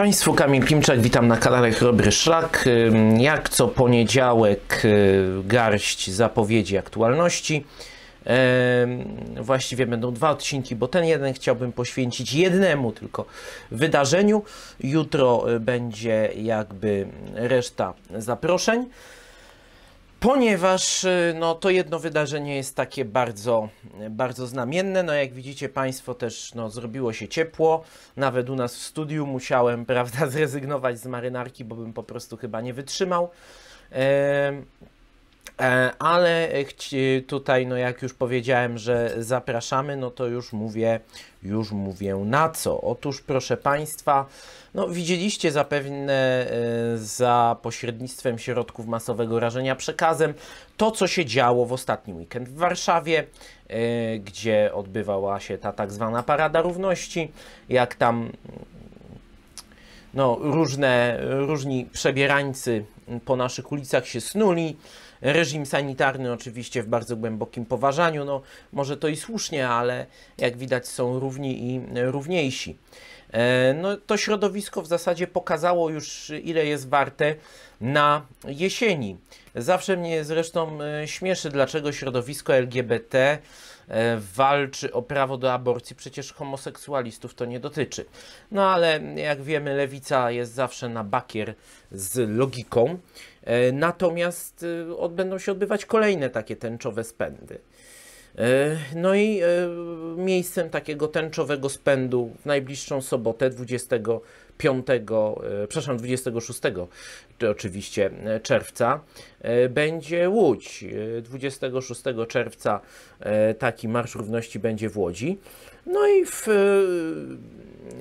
Państwu, Kamil Klimczak, witam na kanale Chrobry Szlak. Jak co poniedziałek y, garść zapowiedzi aktualności. Właściwie będą dwa odcinki, bo ten jeden chciałbym poświęcić jednemu tylko wydarzeniu. Jutro y, będzie jakby reszta zaproszeń ponieważ y, no, to jedno wydarzenie jest takie bardzo, y, bardzo znamienne. No, jak widzicie Państwo, też no, zrobiło się ciepło. Nawet u nas w studiu musiałem prawda, zrezygnować z marynarki, bo bym po prostu chyba nie wytrzymał. E, ale e, tutaj, no jak już powiedziałem, że zapraszamy, no to już mówię, już mówię na co. Otóż, proszę Państwa, no widzieliście zapewne e, za pośrednictwem środków masowego rażenia przekazem to, co się działo w ostatni weekend w Warszawie, gdzie odbywała się ta tak zwana Parada Równości, jak tam no, różne, różni przebierańcy po naszych ulicach się snuli, Reżim sanitarny oczywiście w bardzo głębokim poważaniu, no może to i słusznie, ale jak widać są równi i równiejsi. E, no, to środowisko w zasadzie pokazało już, ile jest warte na jesieni. Zawsze mnie zresztą e, śmieszy, dlaczego środowisko LGBT E, walczy o prawo do aborcji, przecież homoseksualistów to nie dotyczy. No ale jak wiemy, lewica jest zawsze na bakier z logiką. E, natomiast e, będą się odbywać kolejne takie tęczowe spędy. No i miejscem takiego tęczowego spędu w najbliższą sobotę 20 5, e, przepraszam, 26 oczywiście e, czerwca e, będzie Łódź. 26 czerwca taki Marsz Równości będzie w Łodzi. No i w,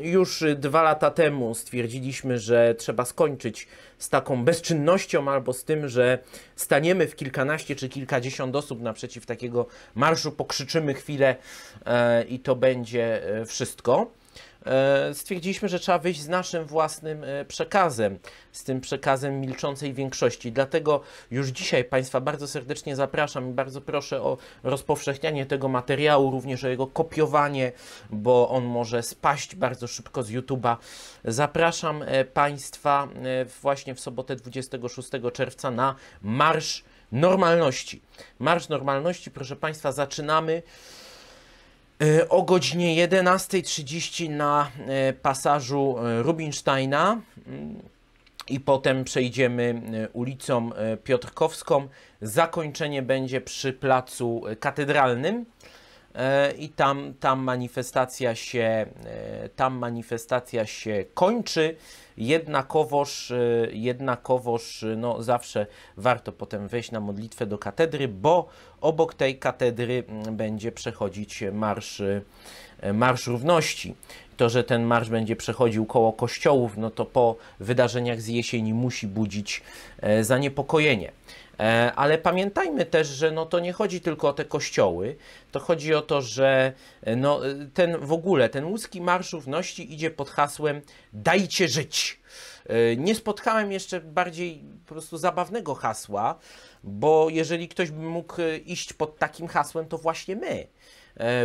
już dwa lata temu stwierdziliśmy, że trzeba skończyć z taką bezczynnością albo z tym, że staniemy w kilkanaście czy kilkadziesiąt osób naprzeciw takiego marszu, pokrzyczymy chwilę i to będzie wszystko. E, stwierdziliśmy, że trzeba wyjść z naszym własnym e, przekazem, z tym przekazem milczącej większości. Dlatego już dzisiaj Państwa bardzo serdecznie zapraszam i bardzo proszę o rozpowszechnianie tego materiału, również o jego kopiowanie, bo on może spaść bardzo szybko z YouTube'a. Zapraszam e, Państwa właśnie w sobotę 26 czerwca na Marsz Normalności. Marsz Normalności, proszę Państwa, zaczynamy. E, o godzinie 11.30 na e, pasażu e, Rubinsteina mm. i potem przejdziemy ulicą Piotrkowską. Zakończenie będzie przy placu katedralnym. E, i tam, tam, manifestacja się, e, tam manifestacja się kończy. Jednakowoż, e, jednakowoż no, zawsze warto potem wejść na modlitwę do katedry, bo obok tej katedry będzie przechodzić marsz, marsz równości. To, że ten marsz będzie przechodził koło kościołów, no to po wydarzeniach z jesieni musi budzić zaniepokojenie. E, ale pamiętajmy też, że no to nie chodzi tylko o te kościoły, to chodzi o to, że e, no e, ten w ogóle, ten łódzki Marsz Równości idzie pod hasłem dajcie żyć. Nie spotkałem jeszcze bardziej po prostu zabawnego hasła, bo jeżeli ktoś by mógł iść pod takim hasłem, to właśnie my.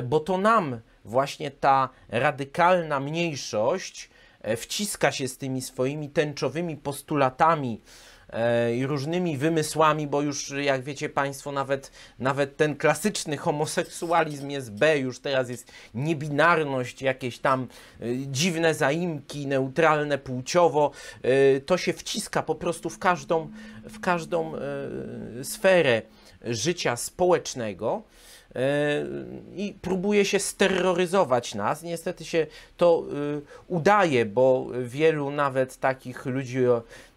Bo to nam właśnie ta radykalna mniejszość wciska się z tymi swoimi tęczowymi postulatami E, i różnymi wymysłami, bo już jak wiecie Państwo, nawet, nawet ten klasyczny homoseksualizm jest B, już teraz jest niebinarność, jakieś tam e, dziwne zaimki, neutralne płciowo. E, to się wciska po prostu w każdą, w każdą sferę życia społecznego. E, i próbuje się steroryzować nas. Niestety się to e, udaje, bo wielu nawet takich ludzi,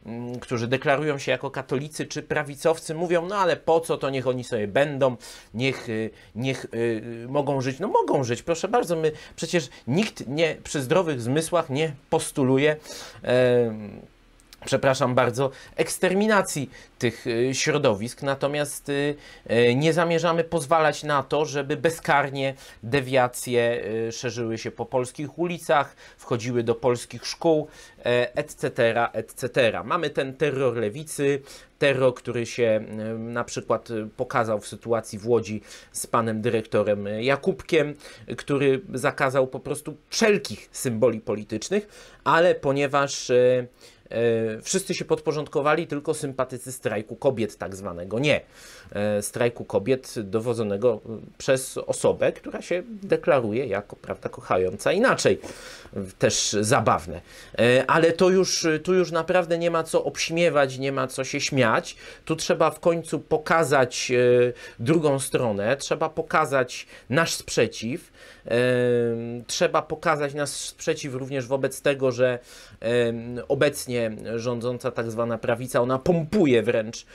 mm, którzy deklarują się jako katolicy czy prawicowcy, mówią: No ale po co to niech oni sobie będą, niech, e, niech mogą żyć. No mogą żyć, proszę bardzo. My przecież nikt nie przy zdrowych zmysłach nie postuluje przepraszam bardzo, eksterminacji tych y, środowisk, natomiast y, y, nie zamierzamy pozwalać na to, żeby bezkarnie dewiacje szerzyły się po polskich ulicach, wchodziły do polskich szkół, etc., etc. Mamy ten terror lewicy, terror, który się na przykład pokazał w sytuacji w Łodzi z panem dyrektorem Jakubkiem, który zakazał po prostu wszelkich symboli politycznych, ale ponieważ E, wszyscy się podporządkowali, tylko sympatycy strajku kobiet, tak zwanego nie. E, strajku kobiet dowodzonego e, przez osobę, która się deklaruje jako prawda, kochająca inaczej. Też zabawne. Ale to już, tu już naprawdę nie ma co obśmiewać, nie ma co się śmiać. Tu trzeba w końcu pokazać drugą stronę, trzeba pokazać nasz sprzeciw. Trzeba pokazać nasz sprzeciw również wobec tego, że obecnie obecnie rządząca tak zwana prawica, ona pompuje wręcz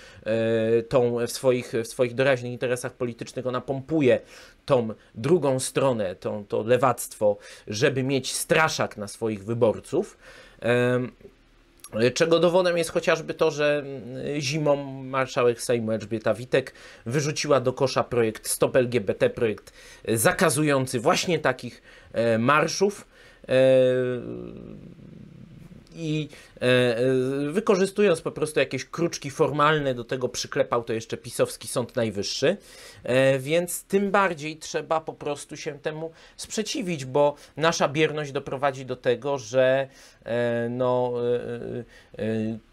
e, tą w swoich, w swoich doraźnych interesach politycznych, ona pompuje tą drugą stronę, tą, to lewactwo, żeby mieć straszak na swoich wyborców. E, czego dowodem jest chociażby to, że e, zimą marszałek Sejmu Elżbieta Witek wyrzuciła do kosza projekt Stop LGBT, projekt zakazujący właśnie takich marszów i e, e, wykorzystując po prostu jakieś kruczki formalne, do tego przyklepał to jeszcze pisowski Sąd Najwyższy, e, więc tym bardziej trzeba po prostu się temu sprzeciwić, bo nasza bierność doprowadzi do tego, że no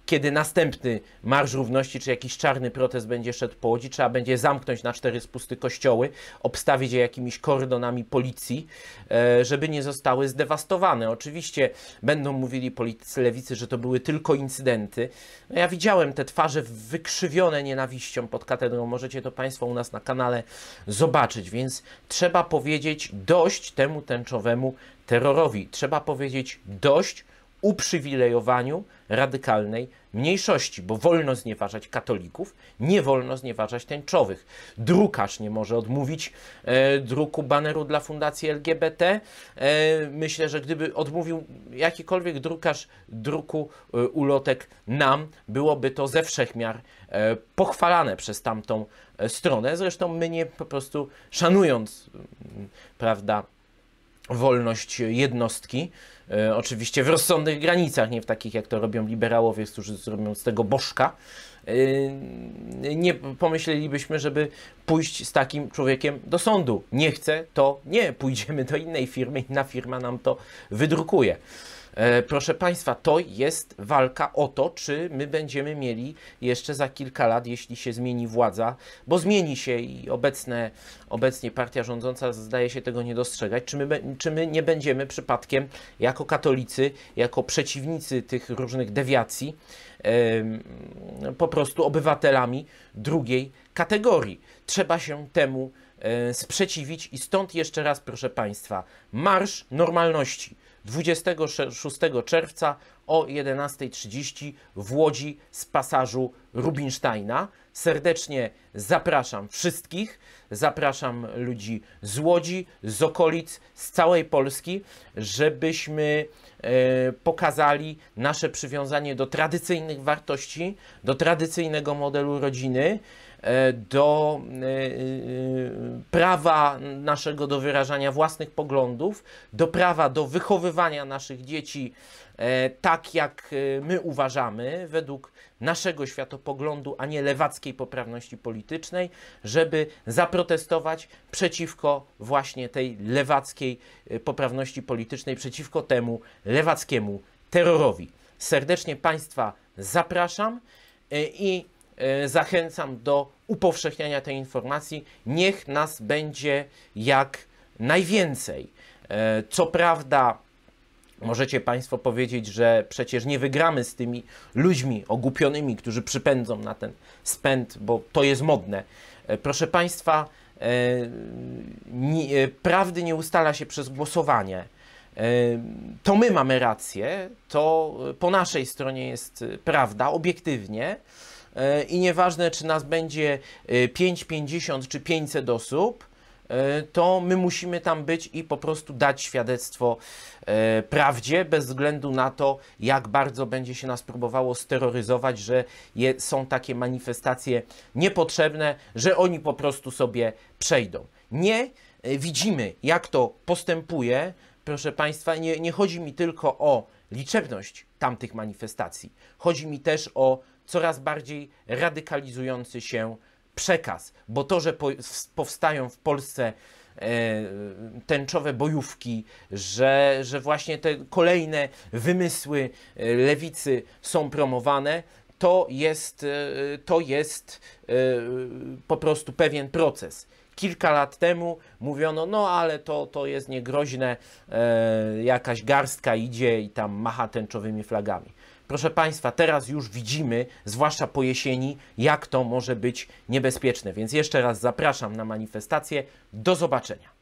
kiedy następny Marsz Równości czy jakiś czarny protest będzie szedł po Łodzi, trzeba będzie zamknąć na cztery spusty kościoły, obstawić je jakimiś kordonami policji, e, żeby nie zostały zdewastowane. Oczywiście będą mówili politycy lewicy, że to były tylko incydenty. No ja widziałem te twarze wykrzywione nienawiścią pod katedrą. Możecie to Państwo u nas na kanale zobaczyć, więc trzeba powiedzieć dość temu tęczowemu terrorowi. Trzeba powiedzieć dość uprzywilejowaniu radykalnej mniejszości, bo wolno znieważać katolików, nie wolno znieważać tęczowych. Drukarz nie może odmówić e, druku baneru dla fundacji LGBT. E, myślę, że gdyby odmówił jakikolwiek drukarz druku e, ulotek nam, byłoby to ze wszechmiar e, pochwalane przez tamtą e, stronę. Zresztą my nie po prostu szanując, prawda, wolność jednostki. E, oczywiście w rozsądnych granicach, nie w takich jak to robią liberałowie, którzy zrobią z tego bożka. E, nie pomyślelibyśmy, żeby pójść z takim człowiekiem do sądu. Nie chce, to nie, pójdziemy do innej firmy, inna firma nam to wydrukuje. E, proszę Państwa, to jest walka o to, czy my będziemy mieli jeszcze za kilka lat, jeśli się zmieni władza, bo zmieni się i obecne, obecnie partia rządząca zdaje się tego nie dostrzegać, czy my, czy my nie będziemy przypadkiem jako katolicy, jako przeciwnicy tych różnych dewiacji, po prostu obywatelami drugiej kategorii. Trzeba się temu e, sprzeciwić i stąd jeszcze raz, proszę Państwa, marsz normalności. 26 czerwca o 11.30 w Łodzi z pasażu Rubinsteina. Serdecznie zapraszam wszystkich, zapraszam ludzi z Łodzi, z okolic, z całej Polski, żebyśmy e, pokazali nasze przywiązanie do tradycyjnych wartości, do tradycyjnego modelu rodziny, e, do e, prawa naszego do wyrażania własnych poglądów, do prawa do wychowywania naszych dzieci E, tak jak e, my uważamy, według naszego światopoglądu, a nie lewackiej poprawności politycznej, żeby zaprotestować przeciwko właśnie tej lewackiej e, poprawności politycznej, przeciwko temu lewackiemu terrorowi. Serdecznie Państwa zapraszam i zachęcam do upowszechniania tej informacji. Niech nas będzie jak najwięcej. Co prawda, Możecie Państwo powiedzieć, że przecież nie wygramy z tymi ludźmi ogłupionymi, którzy przypędzą na ten spęd, bo to jest modne. E, proszę Państwa, e, e, prawdy nie ustala się przez głosowanie. To my mamy rację, to po naszej stronie jest prawda, obiektywnie. I nieważne, czy nas będzie 5,50 czy 500 osób, E, to my musimy tam być i po prostu dać świadectwo e, prawdzie, bez względu na to, jak bardzo będzie się nas próbowało steroryzować, że je, są takie manifestacje niepotrzebne, że oni po prostu sobie przejdą. Nie e, widzimy, jak to postępuje. Proszę Państwa, nie, nie chodzi mi tylko o liczebność tamtych manifestacji. Chodzi mi też o coraz bardziej radykalizujący się przekaz, bo to, że powstają w Polsce e, tęczowe bojówki, że, że właśnie te kolejne wymysły e, lewicy są promowane, to jest, e, to jest po prostu pewien proces. Kilka lat temu mówiono, no ale to, to jest niegroźne, jakaś garstka idzie i tam macha tęczowymi flagami proszę Państwa, teraz już widzimy, zwłaszcza po jesieni, jak to może być niebezpieczne. Więc jeszcze raz zapraszam na manifestację. Do zobaczenia.